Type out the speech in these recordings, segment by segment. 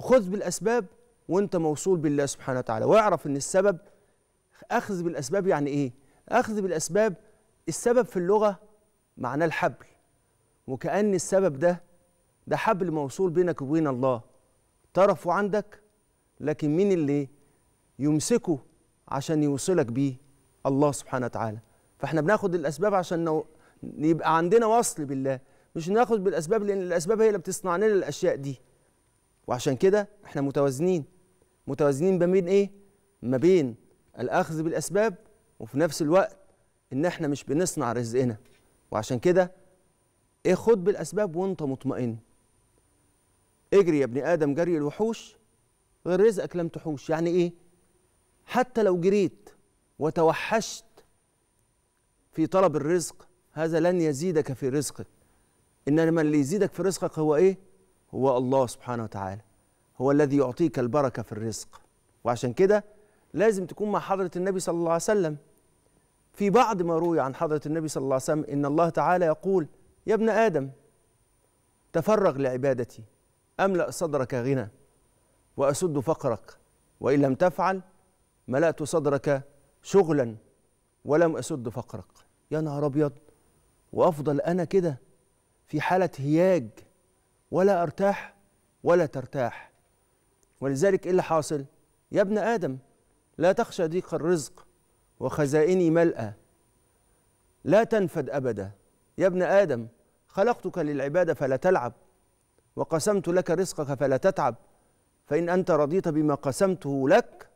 خذ بالأسباب وانت موصول بالله سبحانه وتعالى واعرف ان السبب أخذ بالأسباب يعني إيه؟ أخذ بالأسباب السبب في اللغة معناه الحبل وكأن السبب ده ده حبل موصول بينك وبين الله طرفه عندك لكن مين اللي يمسكه عشان يوصلك بيه الله سبحانه وتعالى فاحنا بناخد الأسباب عشان نو... يبقى عندنا وصل بالله مش ناخد بالأسباب لأن الأسباب هي اللي بتصنع لنا الأشياء دي وعشان كده احنا متوازنين متوازنين ما بين ايه ما بين الاخذ بالاسباب وفي نفس الوقت ان احنا مش بنصنع رزقنا وعشان كده ايه خد بالاسباب وانت مطمئن اجري يا ابن ادم جري الوحوش غير رزقك لم تحوش يعني ايه حتى لو جريت وتوحشت في طلب الرزق هذا لن يزيدك في رزقك انما اللي يزيدك في رزقك هو ايه هو الله سبحانه وتعالى هو الذي يعطيك البركة في الرزق وعشان كده لازم تكون مع حضرة النبي صلى الله عليه وسلم في بعض ما روي عن حضرة النبي صلى الله عليه وسلم إن الله تعالى يقول يا ابن آدم تفرغ لعبادتي أملأ صدرك غنى وأسد فقرك وإن لم تفعل ملأت صدرك شغلا ولم أسد فقرك يا نهار أبيض وأفضل أنا كده في حالة هياج ولا أرتاح ولا ترتاح ولذلك إيه اللي حاصل يا ابن آدم لا تخشى ضيق الرزق وخزائني ملأى لا تنفد أبدا يا ابن آدم خلقتك للعبادة فلا تلعب وقسمت لك رزقك فلا تتعب فإن أنت رضيت بما قسمته لك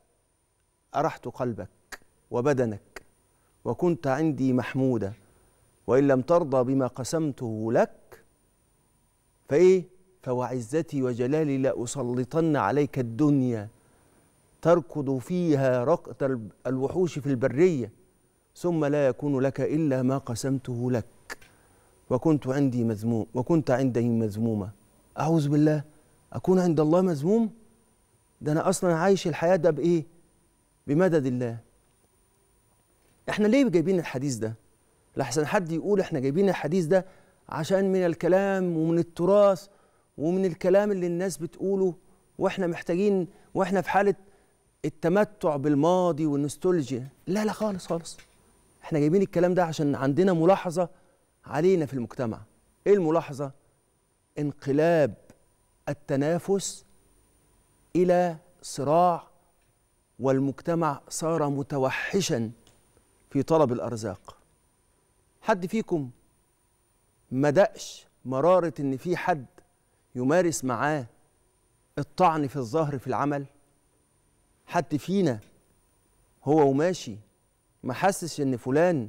أرحت قلبك وبدنك وكنت عندي محمودا وإن لم ترضى بما قسمته لك فإيه فوعزتي وجلالي لأسلطن عليك الدنيا تركض فيها رقت الوحوش في البرية ثم لا يكون لك إلا ما قسمته لك وكنت عندي مذموم وكنت عندي مذمومة أعوذ بالله أكون عند الله مذموم ده أنا أصلا عايش الحياة ده بإيه بمدد الله احنا ليه جايبين الحديث ده لحسن حد يقول احنا جايبين الحديث ده عشان من الكلام ومن التراث ومن الكلام اللي الناس بتقوله واحنا محتاجين واحنا في حاله التمتع بالماضي والنوستولجيا لا لا خالص خالص احنا جايبين الكلام ده عشان عندنا ملاحظه علينا في المجتمع ايه الملاحظه انقلاب التنافس الى صراع والمجتمع صار متوحشا في طلب الارزاق حد فيكم ما دقش مرارة إن في حد يمارس معاه الطعن في الظهر في العمل حد فينا هو وماشي ما حسش إن فلان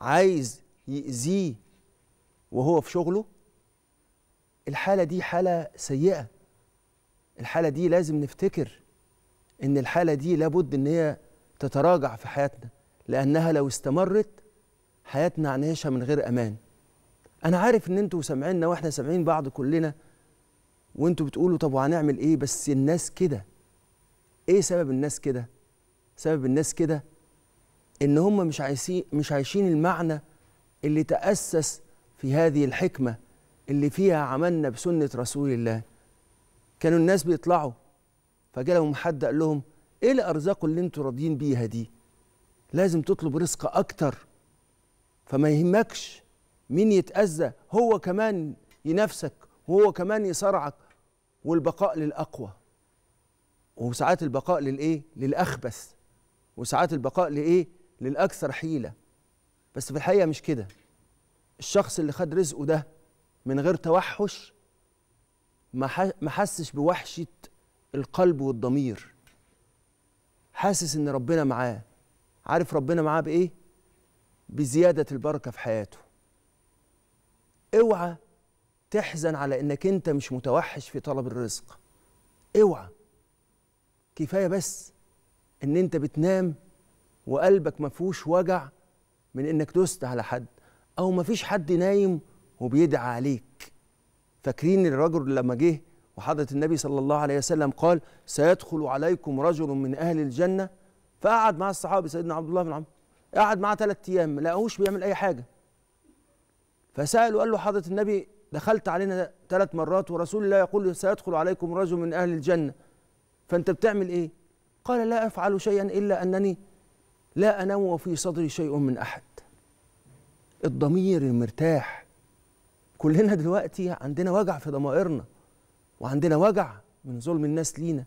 عايز يأذيه وهو في شغله الحالة دي حالة سيئة الحالة دي لازم نفتكر إن الحالة دي لابد إن هي تتراجع في حياتنا لأنها لو استمرت حياتنا عنيشة من غير أمان انا عارف ان انتوا سامعيننا واحنا سامعين بعض كلنا وانتوا بتقولوا طب وهنعمل ايه بس الناس كده ايه سبب الناس كده سبب الناس كده ان هم مش عايشين مش عايشين المعنى اللي تاسس في هذه الحكمه اللي فيها عملنا بسنه رسول الله كانوا الناس بيطلعوا فجالهم حد قال لهم ايه الارزاق اللي انتوا راضيين بيها دي لازم تطلب رزق اكتر فما يهمكش مين يتأذى هو كمان ينافسك وهو كمان يصارعك والبقاء للأقوى وساعات البقاء للإيه؟ للأخبث وساعات البقاء لإيه؟ للأكثر حيلة بس في الحقيقة مش كده الشخص اللي خد رزقه ده من غير توحش ما حسش بوحشة القلب والضمير حاسس إن ربنا معاه عارف ربنا معاه بإيه؟ بزيادة البركة في حياته اوعى تحزن على انك انت مش متوحش في طلب الرزق اوعى كفايه بس ان انت بتنام وقلبك ما فيهوش وجع من انك دست على حد او ما فيش حد نايم وبيدعى عليك فاكرين الرجل لما جه وحضرة النبي صلى الله عليه وسلم قال سيدخل عليكم رجل من أهل الجنة فقعد مع الصحابي سيدنا عبد الله بن عمرو قعد معاه ثلاث أيام ما لقاهوش بيعمل أي حاجة فسأله قال له حضرة النبي دخلت علينا ثلاث مرات ورسول الله يقول سيدخل عليكم رجل من أهل الجنة فأنت بتعمل إيه؟ قال لا أفعل شيئا إلا أنني لا أنام وفي صدري شيء من أحد الضمير المرتاح كلنا دلوقتي عندنا وجع في ضمائرنا وعندنا وجع من ظلم الناس لينا